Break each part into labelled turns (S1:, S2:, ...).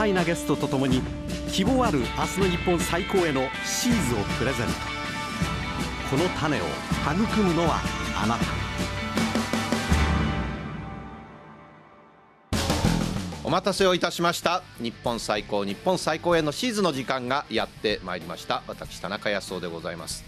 S1: 多彩なゲストとともに希望ある明日の日本最高へのシーズをプレゼントこの種を育むのはあなた
S2: お待たせをいたしました日本最高日本最高へのシーズの時間がやってまいりました私田中康夫でございます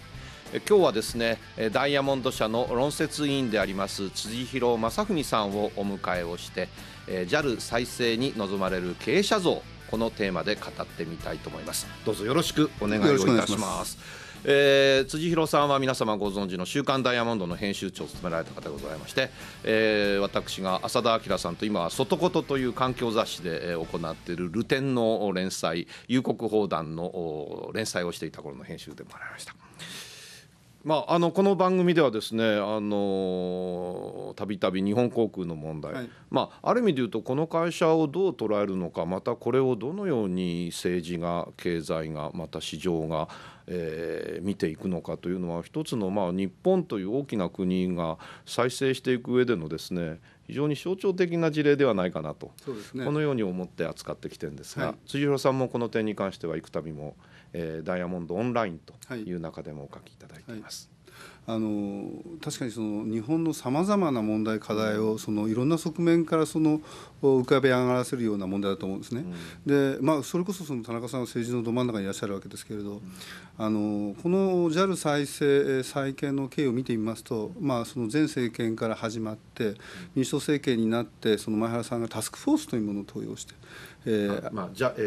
S2: 今日はですねダイヤモンド社の論説委員であります辻弘正文さんをお迎えをして JAL 再生に望まれる経営者像このテーマで語ってみたいと思いますどうぞよろしくお願いをいたしますえー、辻弘さんは皆様ご存知の「週刊ダイヤモンド」の編集長を務められた方でございまして、えー、私が浅田明さんと今は「外事」という環境雑誌で行っている「ルテン」の連載「夕刻砲弾」の連載をしていた頃の編集でもありました。まあ、あのこの番組ではですねたびたび日本航空の問題、はい、まあ、ある意味で言うとこの会社をどう捉えるのかまたこれをどのように政治が経済がまた市場が、えー、見ていくのかというのは一つの、まあ、日本という大きな国が再生していく上でのですね非常に象徴的な事例ではないかなと、ね、このように思って扱ってきてるんですが、はい、辻弘さんもこの点に関してはいくたびもえダイヤモンドオンラインという中でもお書きいただいています。はいはい、あの
S3: 確かにその日本のさまざまな問題課題をそのいろんな側面からその浮かび上がらせるような問題だと思うんですね。うん、で、まあ、それこそその田中さんは政治のど真ん中にいらっしゃるわけですけれど、うん、あのこの JAL 再生再建の経緯を見てみますと、まあ、その前政権から始まって民主党政権になってその前原さんがタスクフォースというものを登用して。
S2: えーまあじゃえ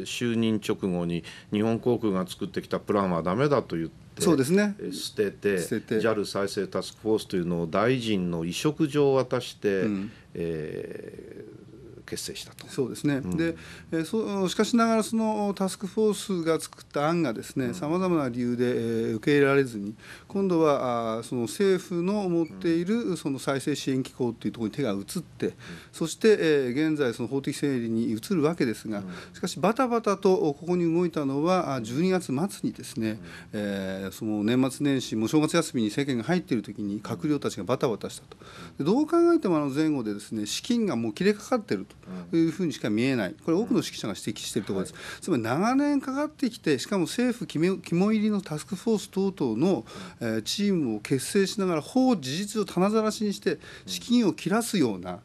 S2: ー、就任直後に日本航空が作ってきたプランはダメだと言ってそうですね捨てて捨てて JAL 再生タスクフォースというのを大臣の委嘱状を渡して、うん、え
S3: ー結成したとそうですね、うん、でえそしかしながらそのタスクフォースが作った案がですねさまざまな理由で、えー、受け入れられずに今度はあその政府の持っているその再生支援機構というところに手が移って、うん、そして、えー、現在その法的整理に移るわけですが、うん、しかしバタバタとここに動いたのは12月末にですね、えー、その年末年始もう正月休みに政権が入っている時に閣僚たちがバタバタしたと。どう考えてもあの前後でですね資金がもう切れかかってると。いうふうにしか見えない、これ、多くの揮者が指摘しているところです、つまり長年かかってきて、しかも政府肝入りのタスクフォース等々の、えチームを結成しながら、法事実を棚ざらしにして、資金を切らすような、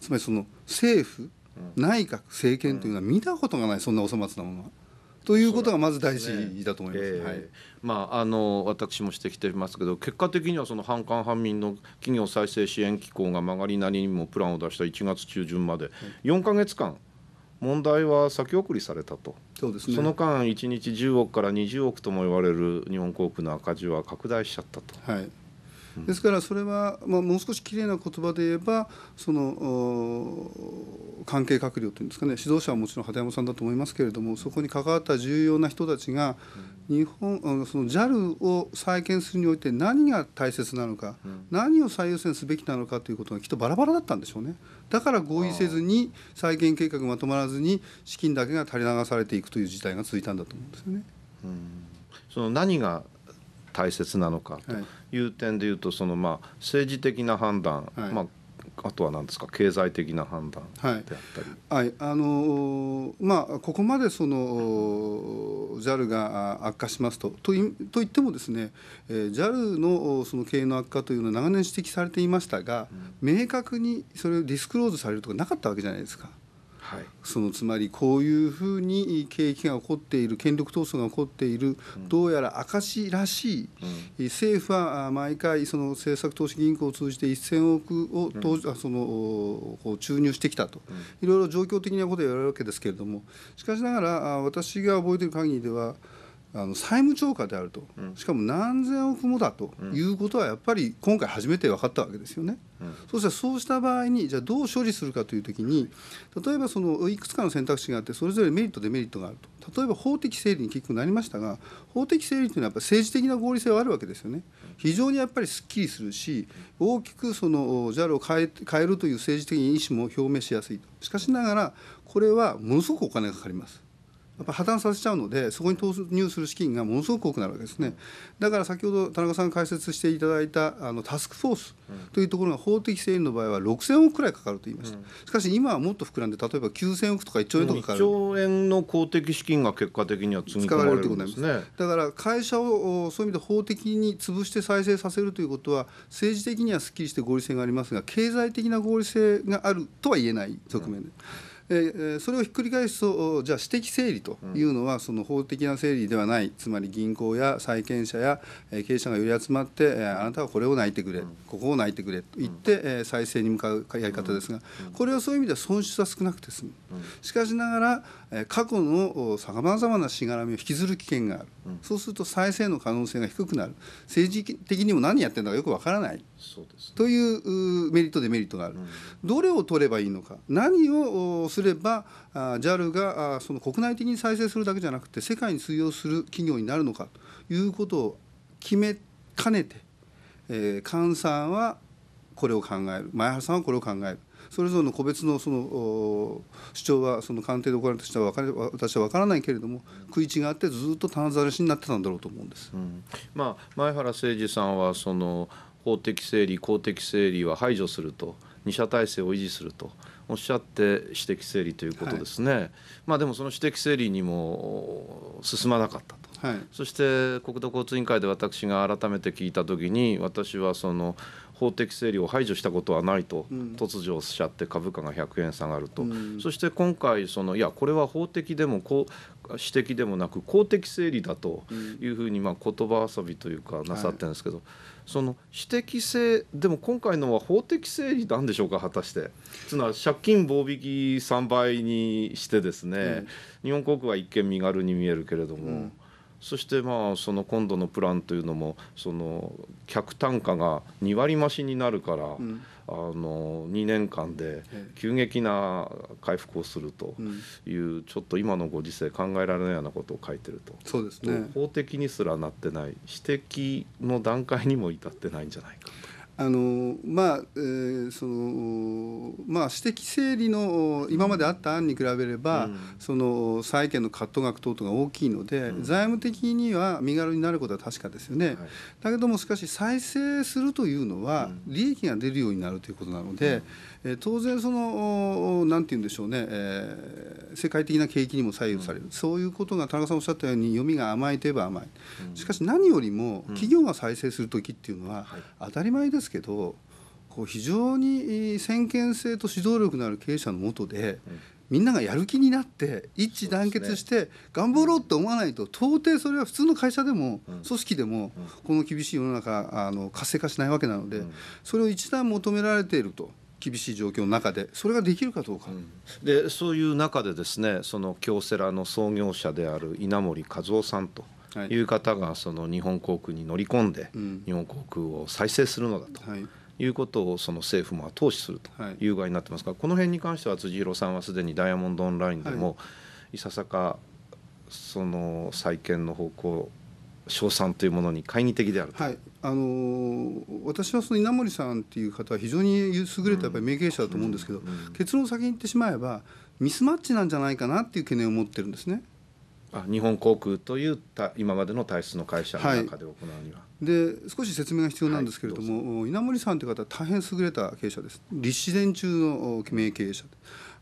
S3: つまりその政府、内閣、政権というのは見たことがない、そんなお粗末なものは。ということがま
S2: ず大事だと思います。はいまあ、あの私も指摘していますけど結果的にはその反韓反民の企業再生支援機構が曲がりなりにもプランを出した1月中旬まで4か月間問題は先送りされたとそうです、ね、その間1日10億から20億とも言われる日本航空の赤字は拡大しちゃったと。はい
S3: ですからそれは、まあ、もう少しきれいな言葉で言えばその関係閣僚というんですかね指導者はもちろん畑山さんだと思いますけれどもそこに関わった重要な人たちが日本その JAL を再建するにおいて何が大切なのか、うん、何を最優先すべきなのかということがきっとバラバラだったんでしょうね。だから合意せずに再建計画がまとまらずに資金だけが垂れ流されていくという事態が続いたんだと思うんですよね。う
S2: ん、その何が大切なのか、はい、いう点でいうとそのまあ政治的な判断、はい、まああとは何ですか経済的な判断で
S3: あはい、はい、あのー、まあ、ここまでその JAL が悪化しますとといといってもですね JAL のその経営の悪化というのは長年指摘されていましたが、明確にそれをディスクローズされるとかなかったわけじゃないですか。はい、そのつまりこういうふうに景気が起こっている権力闘争が起こっている、どうやら証らしい、うん、政府は毎回その政策投資銀行を通じて1000億を投、うん、そのこう注入してきたと、いろいろ状況的なことを言われるわけですけれどもしかしながら私が覚えている限りではあの債務超過であると、しかも何千億もだということはやっぱり今回初めて分かったわけですよね。うん、そしてそうした場合にじゃあどう処理するかというときに例えばそのいくつかの選択肢があってそれぞれメリットデメリットがあると例えば法的整理に結局なりましたが法的整理というのはやっぱ政治的な合理性はあるわけですよね非常にやっぱりすっきりするし大きくその JAL を変え変えるという政治的意思も表明しやすいとしかしながらこれはものすごくお金がかかります。やっぱ破綻させちゃうのでそこに投入する資金がものすごく多くなるわけですねだから先ほど田中さん解説していただいたあのタスクフォースというところが法的整理の場合は6000億くらいかかると言いました、うん、しかし
S2: 今はもっと膨らんで例えば9000億とか1兆円とかかかる1兆円の公的資金が結果的には積み込まれるいですね
S3: だから会社をそういう意味で法的に潰して再生させるということは政治的にはすっきりして合理性がありますが経済的な合理性があるとは言えない側面で、うんえそれをひっくり返すとじゃあ私的整理というのは、その法的な整理ではないつまり銀行や債権者や経営者が寄り集まってあなたはこれを泣いてくれ、ここを泣いてくれと言って、え再生に向かうやり方ですが、これはそういう意味では損失は少なくて済む、しかしながら、え過去のさまざまなしがらみを引きずる危険がある、そうすると再生の可能性が低くなる政治的にも何やってるのかよくわからないね、というメリットデメリットがある、うん、どれを取ればいいのか何をすれば JAL がその国内的に再生するだけじゃなくて世界に通用する企業になるのかということを決めかねて、えー、菅さんはこれを考える前原さんはこれを考えるそれぞれの個別のその主張はその官邸で行われたては私は分からないけれども食い違ってずっとたんざらしになってたんだろうと思うんです、うん、
S2: まあ、前原誠司さんはその法的整理公的整理は排除すると二者体制を維持するとおっしゃって私的整理ということですね、はい、まあでもその私的整理にも進まなかったはい、そして国土交通委員会で私が改めて聞いた時に私はその法的整理を排除したことはないと、突如おっしゃって株価が100円下がると、うん、そして今回そのいやこれは法的でもこう指摘でもなく公的整理だというふうにまあ言葉遊びというかなさってるんですけど、はい、その私的性でも今回のは法的整理なんでしょうか果たして。つまり借金棒引き3倍にしてですね、うん、日本航空は一見身軽に見えるけれども。そしてまあその今度のプランというのもその客単価が2割増しになるから、うん、あの2年間で急激な回復をするという、ちょっと今のご時世考えられないようなことを書いてるとそうです、ね、法的にすらなってない私的の段階にも至ってないんじゃないかと。
S3: あのまあ、えー、そのまあ私的整理の今まであった案に比べれば、うん、その債権のカット額等々が大きいので、うん、財務的には身軽になることは確かですよね、はい、だけどもしかし再生するというのは利益が出るようになるということなので、うん、えー、当然その何て言うんでしょうね、えー、世界的な景気にも左右される、そういうことが田中さんおっしゃったように読みが甘いといえば甘い、しかし何よりも企業が再生する時っていうのは、当たり前ですけどこう非常に先見性と指導力のある経営者のもとで、うん、みんながやる気になって一致団結して頑張ろうって思わないと、ね、到底それは普通の会社でも、うん、組織でも、うん、この厳しい世の中あの活性化し
S2: ないわけなので、それを一段求められていると。
S3: 厳しい状況の
S2: 中でそれができるかどうか、うん、でそういう中でですねその京セラの創業者である稲盛和夫さんという方がその日本航空に乗り込んで、日本航空を再生するのだと。いうことをその政府も後押しするという具合になってますが、この辺に関しては辻弘さんはすでにダイヤモンド・オンラインでも、い、ささかその再建の方向称賛というものに懐疑的であるはい
S3: あの私はその稲森さんっていう方は非常に優れたやっぱり名経営者だと思うんですけど、結論を先に言ってしまえばミスマッチなんじゃないかなっていう懸念を持ってるんですね。あ日本航空
S2: というた今までの体質の会社の中で行うには、は
S3: い、で少し説明が必要なんですけれども、はい、ど稲森さんという方は大変優れた経営者です立志伝中の名経営者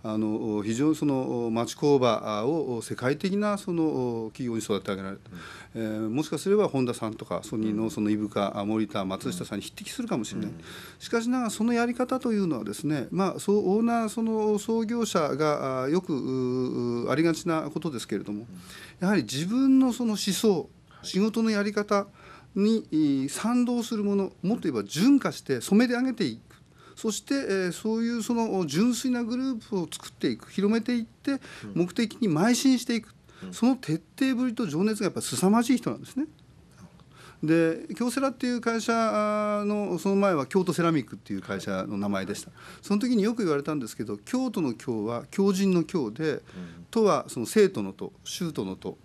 S3: あの非常にその町工場を世界的なその企業に育て上げられた、うん、えー、もしかすれば本田さんとかソニーのそのイブ森田松下さんに匹敵するかもしれない、うん、しかしながらそのやり方というのはですね、まあ、そうオーナーその創業者がよくありがちなことですけれどもやはり自分のその思想仕事のやり方に賛同するものもっと言えば純化して染めてあげていそして、えー、そういうその純粋なグループを作っていく広めていって目的に邁進していく、うん、その徹底ぶりと情熱がやっぱ凄まじい人なんですね。で京セラっていう会社のその前は京都セラミックっていう会社の名前でしたその時によく言われたんですけど京都の京は京人の京で都はその生徒の都州都の都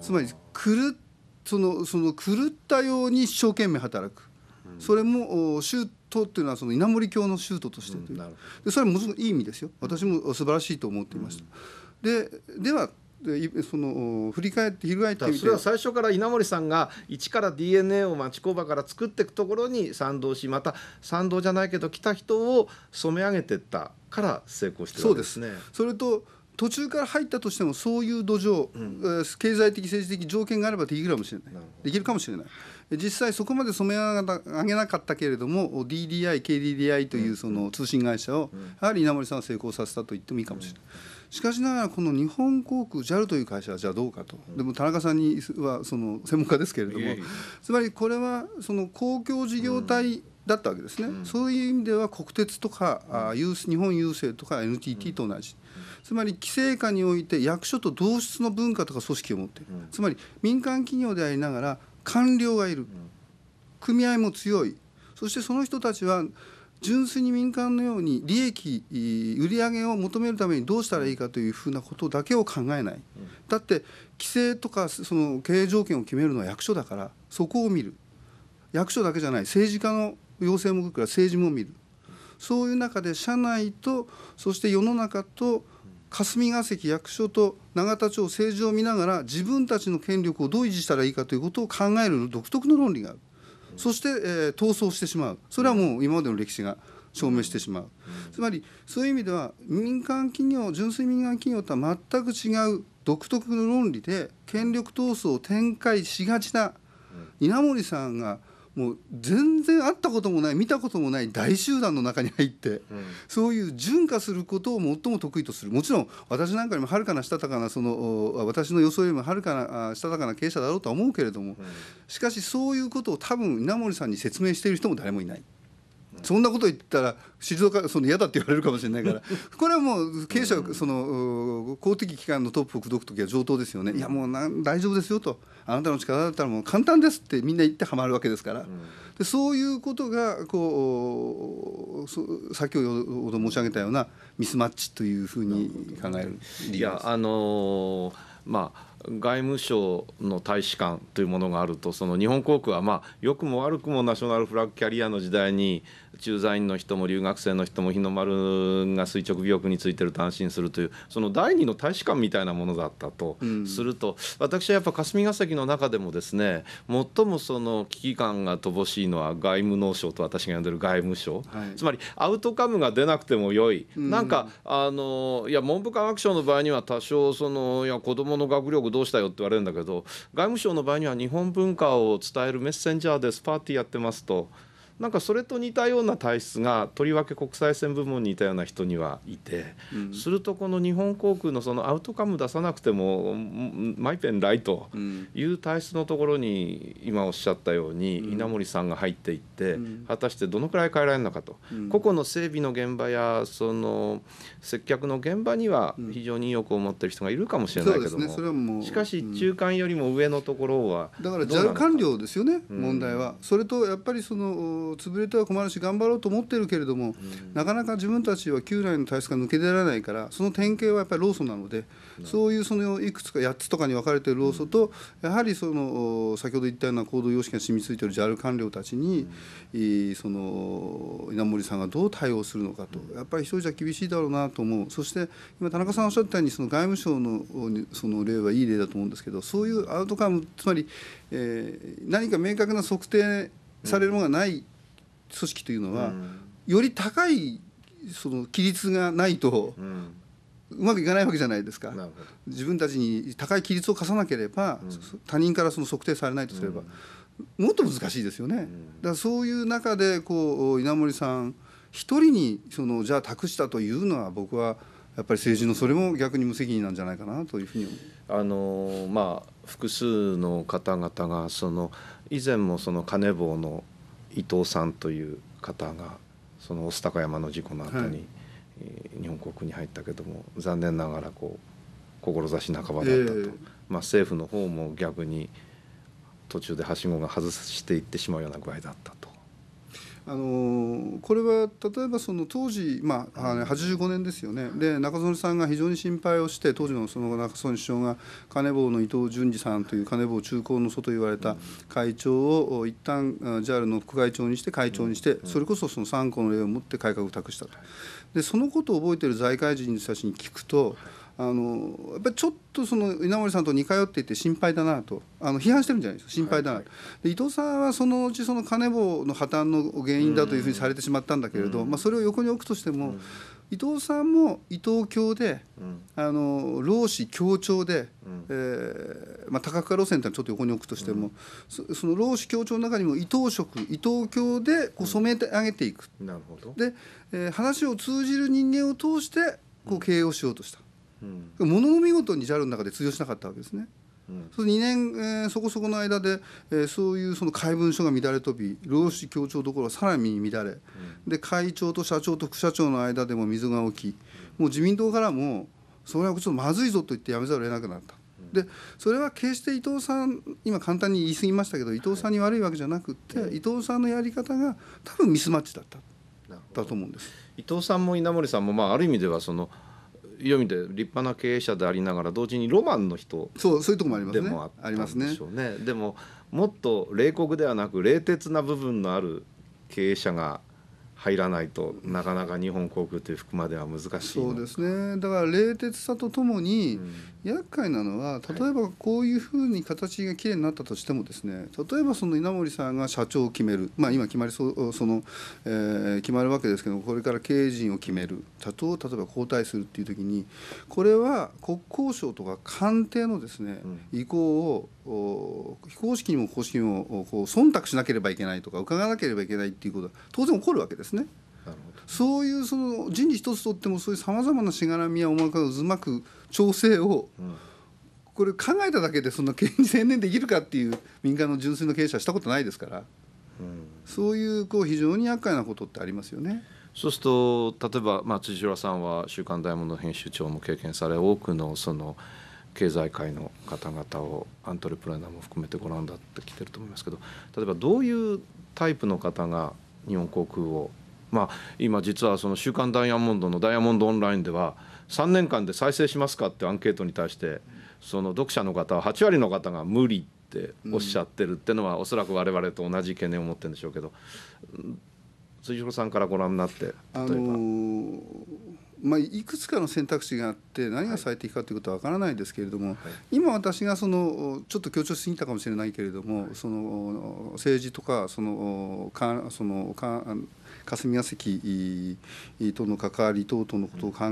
S3: つまり狂そのその狂ったように一生懸命働くそれも宗徒っていうのはその稲盛教の宗徒としてという、でそれもすごくいい意味ですよ私も素晴らしいと思っていました。でではでその振り返って翻ってみてそれは最
S2: 初から稲森さんが一から DNA を町工場から作っていくところに賛同しまた賛同じゃないけど来た人を染め上げていったから成功してる
S3: わけですね。それと途中から入ったとしてもそういう土壌、うん、経済的政治的条件があればできるかもしれないできるかもしれない実際そこまで染め上げなかったけれども DDI、KDDI というその通信会社をやはり稲森さんは成功させたと言ってもいいかもしれない。しかしながらこの日本航空 JAL という会社はじゃあどうかとでも田中さんにはその専門家ですけれどもつまりこれはその公共事業体だったわけですね、そういう意味では国鉄とか、日本郵政とか NTT と同じ、つまり規制下において役所と同質の文化とか組織を持っている、つまり民間企業でありながら官僚がいる組合も強いそしてその人たちは純粋に民間のように利益売り上げを求めるためにどうしたらいいかというふうなことだけを考えないだって規制とかその経営条件を決めるのは役所だからそこを見る役所だけじゃない政治家の要請も来るから政治も見るそういう中で社内とそして世の中と霞が関役所と永田町政治を見ながら自分たちの権力をどう維持したらいいかということを考える独特の論理があるそして、えー、闘争してしまうそれはもう今までの歴史が証明してしまうつまりそういう意味では民間企業純粋民間企業とは全く違う独特の論理で権力闘争を展開しがちな稲森さんがもう全然会ったこともない見たこともない大集団の中に入って、うん、そういう純化することを最も得意とするもちろん私なんかよりもはるかなしたたかなその私の予想よりもはるかなしたたかな経営者だろうとは思うけれども、うん、しかしそういうことを多分稲森さんに説明している人も誰もいない。そんなこと言ったら静岡その嫌だって言われるかもしれないから これはもう経営者その公的機関のトップを口説く時は上等ですよね、いやもうな大丈夫ですよとあなたの力だったらもう簡単ですってみんな言ってはまるわけですから、でそういうことがこう先ほど申し上げたようなミスマッチというふうに考える
S2: いやあのまあ外務省の大使館というものがあるとその日本航空はまあよくも悪くもナショナルフラッグキャリアの時代に駐在員の人も留学生の人も日の丸が垂直尾翼についてると安心するというその第二の大使館みたいなものだったとすると、私はやっぱ霞が関の中でもですね最もその危機感が乏しいのは外務農省と私が呼んでる外務省、はい、つまりアウトカムが出なくても良い、うん、なんかあのいや文部科学省の場合には多少そのいや子どもの学力どうしたよって言われるんだけど外務省の場合には日本文化を伝えるメッセンジャーですパーティーやってますと。なんかそれと似たような体質がとりわけ国際線部門にいたような人にはいて、うん、するとこの日本航空のそのアウトカム出さなくてもマイペンライという体質のところに今おっしゃったように稲森さんが入っていって果たしてどのくらい変えられるのかと、うん、個々の整備の現場やその接客の現場には非常に意欲を持ってる人がいるかもしれないけども,、ね、しかし中間よりも上のところはだから JAL 官
S3: 僚ですよね、問題は。それとやっぱりその潰れては困るし頑張ろうと思ってるけれども、なかなか自分たちは旧来の体質が抜け出られないからその典型はやっぱり労組なのでそういうそのいくつか8つとかに分かれてる労組と、やはりその先ほど言ったような行動様式が染みついてる JAL 官僚たちに、その稲森さんがどう対応するのかとやっぱり一人じゃ厳しいだろうなと思うそして今田中さんおっしゃったようにその外務省のその例はいい例だと思うんですけどそういうアウトカムつまり、えー、何か明確な測定されるものがない組織というのは、うん、より高いその規律がないと、うん、うまくいかないわけじゃないですか自分たちに高い規律を課さなければ、うん、他人からその測定されないとすれば、もっと難しいですよね。だからそういう中でこう稲森さん一人にそのじゃあ託したというのは僕は
S2: やっぱり政治のそれも逆に無責任なんじゃないかなというふうにあのまあ複数の方々がその以前もそのカネボウの伊藤さんという方がその御巣鷹山の事故の後に、はい、日本国に入ったけども残念ながらこう志半ばだったと、えー、まあ、政府の方も逆に途中ではしごが外していってしまうような具合だったと
S3: あのこれは例えばその当時、まあ、85年ですよねで中曽根さんが非常に心配をして当時のその中曽根首相が金坊の伊藤淳二さんという金坊中高の祖と言われた会長を一旦 JAL の副会長にして会長にしてそれこそその3個の例を持って改革を託したとでそのことを覚えている財界人たちに聞くと。あのやっぱりちょっとその稲森さんと似通っていて心配だなとあの批判してるんじゃないですか心配だなと、はい、伊藤さんはそのうちその金棒の破綻の原因だというふうにされてしまったんだけれど、まあ、それを横に置くとしても、伊藤さんも伊藤教で、あの労使協調で、えー、まあ、多角化路線ってのはちょっと横に置くとしても、そその労使協調の中にも伊藤職伊藤教でこう染めてあげていく、なるほどで、えー、話を通じる人間を通してこう経営をしようとした。うん、物の見事に JAL の中で通用しなかったわけですね。うん、2年、えー、そこそこの間で、えー、そういうその怪文書が乱れ飛び労使協調どころさらに乱れ、うん、で会長と社長と副社長の間でも溝が起きもう自民党からもそれはちょっとまずいぞと言ってやめざるを得なくなった。でそれは決して伊藤さん今簡単に言い過ぎましたけど伊藤さんに悪いわけじゃなくて、はい、伊藤さんのやり方が多
S2: 分ミスマッチだっただと思うんです伊藤さんも稲森さんも、まあ、ある意味ではそのいう意味で立派な経営者でありながら同時にロマンの人そうそういうとこもありますね。でもありますね。でももっと冷酷ではなく冷徹な部分のある経営者が入らないとなかなか日本航空という服までは難しいそうですね
S3: だから冷徹さとともに、うん、厄介なのは例えばこういうふうに形がきれいになったとしてもですね例えばその稲森さんが社長を決める、まあ、今決まりそその、えー、決まるわけですけどこれから経営陣を決める社長を例えば交代するっていう時にこれは国交省とか官邸のですね、意向を非公式にも公式にもこう忖度しなければいけないとか伺わなければいけないっていうことは当然起こるわけですね。そういうその人事一つとってもそういうさまざまなしがらみや思かを渦巻く調整を、これ考えただけでそんな経営に専念できるかっていう民間の純粋な経営者はしたことないですから、そういうこう非常に厄介なことってありますよね。
S2: そうすると例えば、まあ、辻浦さんは「週刊大物」の編集長も経験され多くのその経済界の方々をアントレプレーナーも含めてご覧になってきてると思いますけど例えばどういうタイプの方が日本航空をまあ、今実はその「週刊ダイヤモンド」の「ダイヤモンドオンライン」では3年間で再生しますかってアンケートに対してその読者の方は8割の方が無理っておっしゃってるっていうのは、おそらく我々と同じ懸念を持ってるんでしょうけど辻弘さんからご覧になって例え
S3: ば。あのー、まあ、いくつかの選択肢があって何が最適かということは分からないですけれども、今私がそのちょっと強調しすぎたかもしれないけれども、その政治とかそのかそのか霞が関との関わり等々のことを考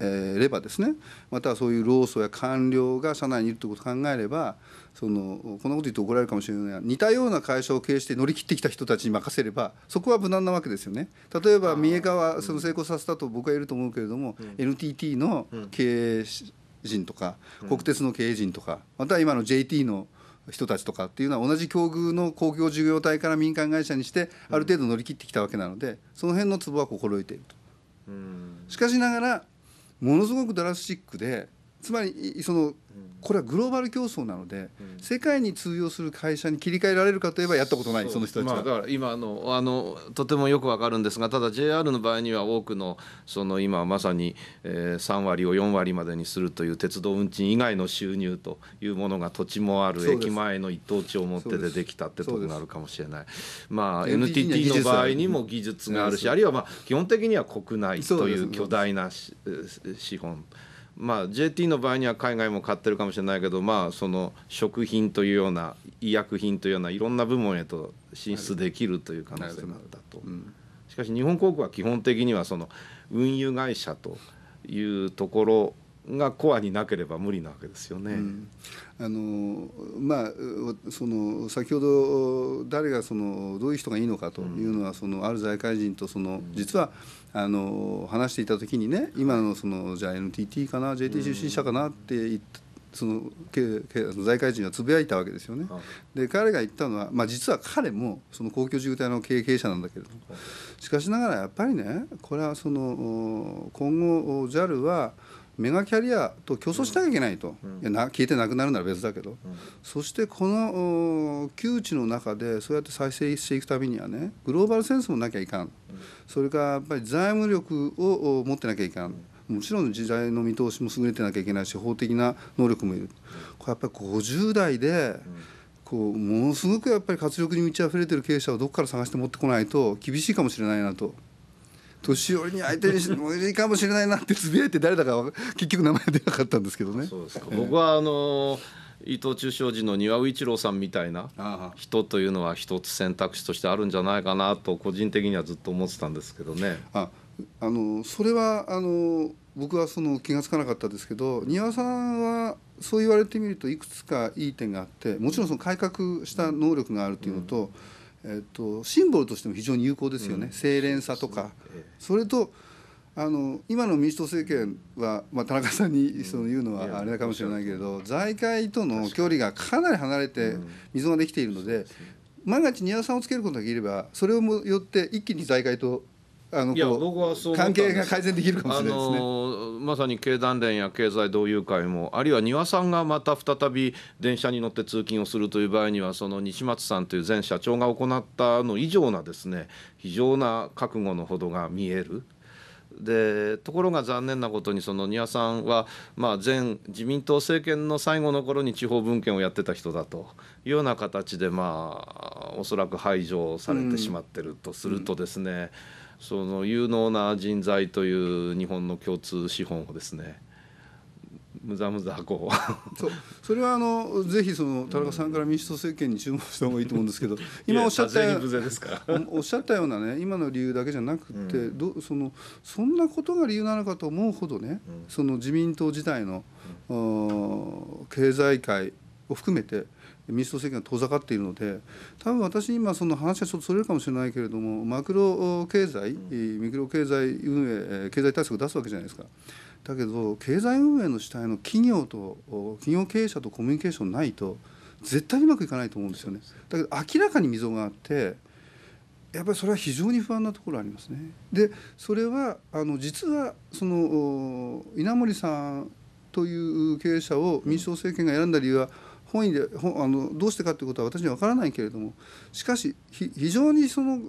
S3: えればですねまたはそういう労組や官僚が社内にいるということを考えればそのこんなこと言って怒られるかもしれないが似たような会社を経営して乗り切ってきた人たちに任せればそこは無難なわけですよね例えば三重川その成功させたと僕は言えると思うけれども、うん、NTT の経営陣とか、うん、国鉄の経営陣とかまたは今の JT の人たちとかっていうのは同じ境遇の公共事業体から民間会社にしてある程度乗り切ってきたわけなのでその辺のツボは心得ていると。しかしながらものすごくドラスチックでつまりそのこれはグローバル競争なので、うん、世界に通用する会社に切り替えられるかといえばやったことないその人たちは、まあ、だか
S2: ら今のあのとてもよくわかるんですがただ JR の場合には多くのその今まさに、えー、3割を4割までにするという鉄道運賃以外の収入というものが土地もある駅前の一等地を持って出てきたってとこになるかもしれない、まあ、NTT の場合にも技術があるしあるいはまあ基本的には国内という巨大な資本。まあ、JT の場合には海外も買ってるかもしれないけど、まあ、その食品というような医薬品というようないろんな部門へと進出できるという可能性があったと、うん、しかし日本航空は基本的にはその運輸会社というところがコアになければ無理なわけですよね。うん、あの
S3: まあその先ほど誰がそのどういう人がいいのかというのは、うん、そのある財界人とその、うん、実はあの話していた時にね今のそのじゃあ NTT かな JT 出身者かなって言って。その財界人がつぶやいたわけですよね。で彼が言ったのは、まあ、実は彼もその公共事業体の経営者なんだけれどもしかしながらやっぱりねこれはその今後 JAL はメガキャリアと競争しなきゃいけないと、うん、いやな消えてなくなるなら別だけど、うん、そしてこの窮地の中でそうやって再生していくためにはねグローバルセンスもなきゃいかん、うん、それからやっぱり財務力を持ってなきゃいかん、もちろん時代の見通しも優れてなきゃいけないし法的な能力もいるこれやっぱり50代で、こうものすごくやっぱり活力に満ち溢れてる経営者をどこから探して持ってこないと厳
S2: しいかもしれないなと。年寄りに相手にしも
S3: いいかもしれないなってつぶやいて誰だか結局名前出なかったんですけどね。そうですか、僕
S2: はあの伊藤忠商事の庭尾一郎さんみたいな人というのは一つ選択肢としてあるんじゃないかなと個人的にはずっと思ってたんですけどね。あ
S3: あのそれはあの僕はその気が付かなかったですけど庭さんはそう言われてみるといくつかいい点があってもちろんその改革した能力があるというのと。うんえっと、シンボルとしても非常に有効ですよね、うん、清廉さとか、ええ、それとあの今の民主党政権は、まあ、田中さんにその言うのはあれかもしれないけれど、うん、財界との距離がかなり離れて溝ができているので、うん、万が一羽さんをつけることができればそれをもよって一気に財界とあのいや僕はそう関係が改善できるかもしれないですね、あ
S2: のまさに経団連や経済同友会もあるいは丹羽さんがまた再び電車に乗って通勤をするという場合にはその西松さんという前社長が行ったの以上なですね非常な覚悟のほどが見える。でところが残念なことにその丹羽さんは、まあ、前自民党政権の最後の頃に地方分権をやってた人だというような形で、まあ、おそらく排除されてしまってるとするとですね、うんうんその有能な人材という日本の共通資本をですねむざむざこう
S3: そうそれはあのぜひその田中さんから民主党政権に注目した方がいいと思うんですけど 今おっしゃったよおっしゃったようなね今の理由だけじゃなくて、うどそのそんなことが理由なのかと思うほどね、その自民党自体の、経済界を含めて民主党政権が遠ざかっているので多分私今その話はちょっとそれるかもしれないけれどもマクロ経済ミクロ経済運営経済対策を出すわけじゃないですか。だけど経済運営の主体の企業と企業経営者とコミュニケーションないと絶対うまくいかないと思うんですよね。だけど明らかに溝があってやっぱりそれは非常に不安なところありますね。でそれはあの実はその稲盛さんという経営者を民主党政権が選んだ理由は、本意であのどうしてかということは私には分からないけれどもしかし非常にその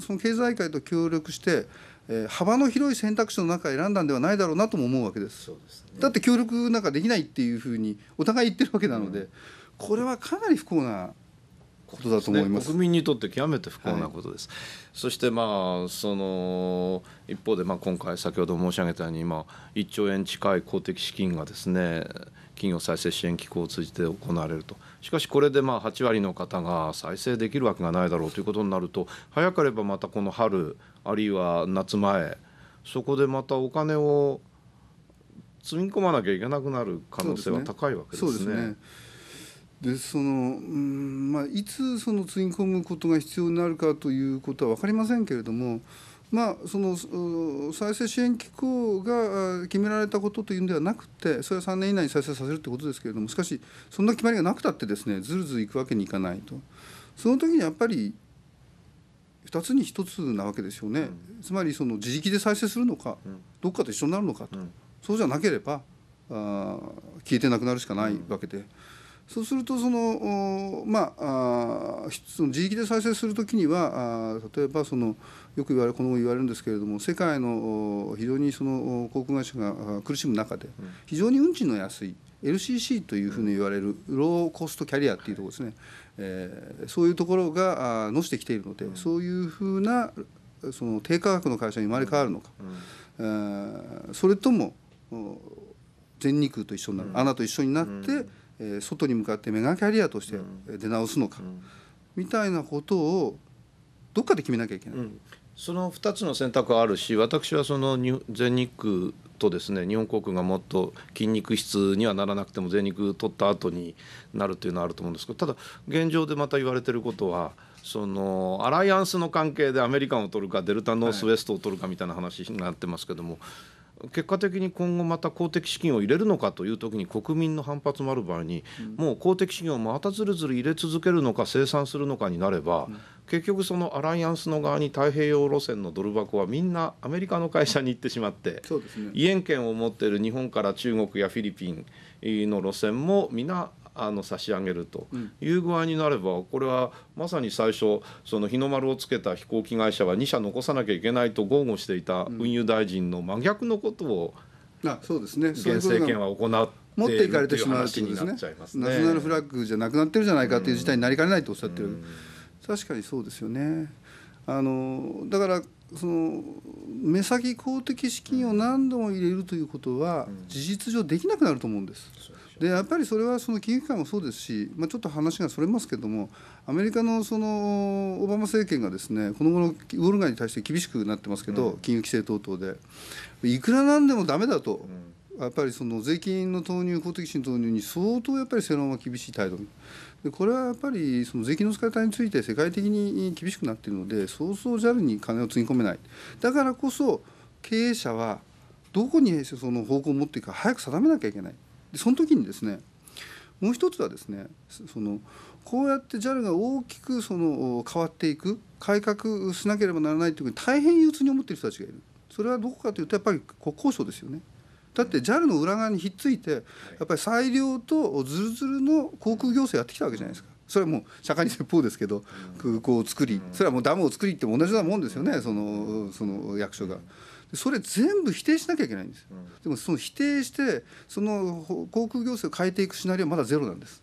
S3: その経済界と協力して、えー、幅の広い選択肢の中を選んだんではないだろうなとも思うわけです。ですね、だって協力なんかできないっていうふうにお互い言ってるわけなので、うん、これはかなり不幸
S2: なことだと思います、ね、国民にとって極めて不幸なことです、はい、そしてまあその一方でまあ今回先ほど申し上げたように今1兆円近い公的資金がですね企業再生支援機構を通じて行われると、しかしこれでまあ8割の方が再生できるわけがないだろうということになると、早ければまたこの春、あるいは夏前、そこでまたお金を積み込まなきゃいけなくなる可能性は高いわけですね。でその
S3: うんまあ、いつその積み込むことが必要になるかということは分かりませんけれどもまあ、その再生支援機構が決められたことというんではなくて、それは3年以内に再生させるということですけれども、しかし、そんな決まりがなくたってです、ね、ずるずるいくわけにいかないと、その時にやっぱり、2つに1つなわけですよね、うん、つまりその自力で再生するのか、うん、どっかと一緒になるのかと、うん、そうじゃなければあ、消えてなくなるしかないわけで。そうするとそのまあその自力で再生する時には例えばそのよく言われこの言われるんですけれども世界の非常にその航空会社が苦しむ中で非常に運賃の安い LCC というふうに言われるローコストキャリアっていうところですね、えー、そういうところがのしてきているのでそういうふうなその低価格の会社に生まれ変わるのか、うん、それとも全日空と一緒になる、うん、と一緒になって、うんえ外に向かってメガキャリアとして出直すのか、みたいなことをどっかで決めなきゃいけない、うん、
S2: その2つの選択はあるし私はその全日空とですね日本航空がもっと筋肉質にはならなくても全日空取った後になるというのはあると思うんですけどただ現状でまた言われてることは。そのアライアンスの関係でアメリカンを取るかデルタ・ノースウェストを取るかみたいな話になってますけども、はい結果的に今後また公的資金を入れるのかという時に国民の反発もある場合に、うん、もう公的資金をまたずるずる入れ続けるのか生産するのかになれば、うん、結局そのアライアンスの側に太平洋路線のドル箱はみんなアメリカの会社に行ってしまって、うんね、イエン権を持っている日本から中国やフィリピンの路線も皆あの差し上げるという具合になればこれはまさに最初その日の丸をつけた飛行機会社は2社残さなきゃいけないと豪語していた運輸大臣の真逆のことを現政権は行って持っていかれてしまうということですねナショナルフ
S3: ラッグじゃなくなってるじゃないかという事態になりかねないとおっしゃってる、確かにそうですよね。あのだからその目先公的資金を何度も入れるということは事実上できなくなると思うんです。でやっぱりそれはその金融機関もそうですし、まあ、ちょっと話がそれますけどもアメリカのそのオバマ政権がですねこの後のウォール街に対して厳しくなってますけど、うん、金融規制等々でいくらなんでもダメだと。うんやっぱりその税金の投入、公的資金投入に相当やっぱり世論は厳しい態度で、これはやっぱりその税金の使い方について世界的に厳しくなっているので、そうそう JAL に金をつぎ込めない、だからこそ経営者はどこにその方向を持っていくか、早く定めなきゃいけない、でその時にですねもう一つはですねそのこうやって JAL が大きくその変わっていく改革しなければならないというふうに大変憂鬱に思っている人たちがいるそれはどこかというとやっぱり国交省ですよね。だって JAL の裏側にひっついてやっぱり裁量とずるずるの航空行政やってきたわけじゃないですか。それはもう社会に説法ですけど空港を作りそれはもうダムを作りっても同じようなもんですよねそのその役所が。それ全部否定しなきゃいけないんですうん、でもその否定してその航空行政を変えていくシナリオはまだゼロなんです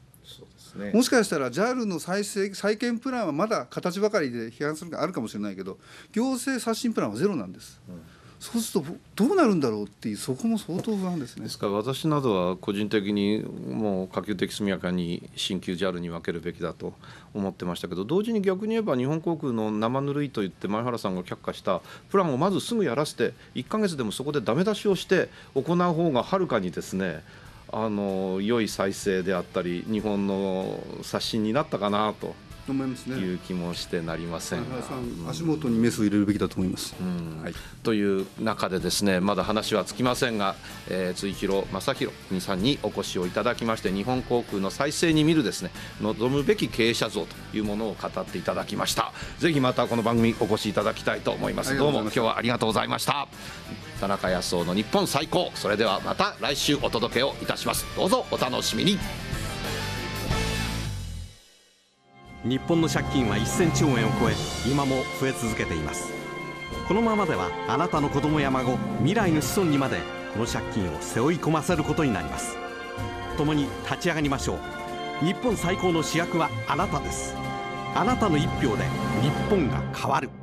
S3: ね、もしかしたら JAL の再生再建プランはまだ形ばかりで批判するがあるかもしれないけど行政刷新プランはゼロなんです、うん、そうするとどうなるんだろうっていうそこも相当不安ですね
S2: ですから私などは個人的にもう可及的速やかに新旧 JAL に分けるべきだと思ってましたけど同時に逆に言えば日本航空の生ぬるいと言って前原さんが却下したプランをまずすぐやらせて1か月でもそこでダメ出しをして行う方がはるかにですねあの良い再生であったり日本の刷新になったかなと。という気もしてなりませんが、ねうん、足元にメスを入れるべきだと思います、うんはい、という中でですねまだ話はつきませんが、えー、追広正弘さんにお越しをいただきまして日本航空の再生に見るですね望むべき経営者像というものを語っていただきましたぜひまたこの番組お越しいただきたいと思いますどうも今日はありがとうございました田中康夫の日本最高それではまた
S1: 来週お届けをいたしますどうぞお楽しみに日本の借金は1000兆円を超え今も増え続けていますこのままではあなたの子供や孫未来の子孫にまでこの借金を背負い込ませることになります共に立ち上がりましょう日本最高の主役はあなたですあなたの一票で日本が変わる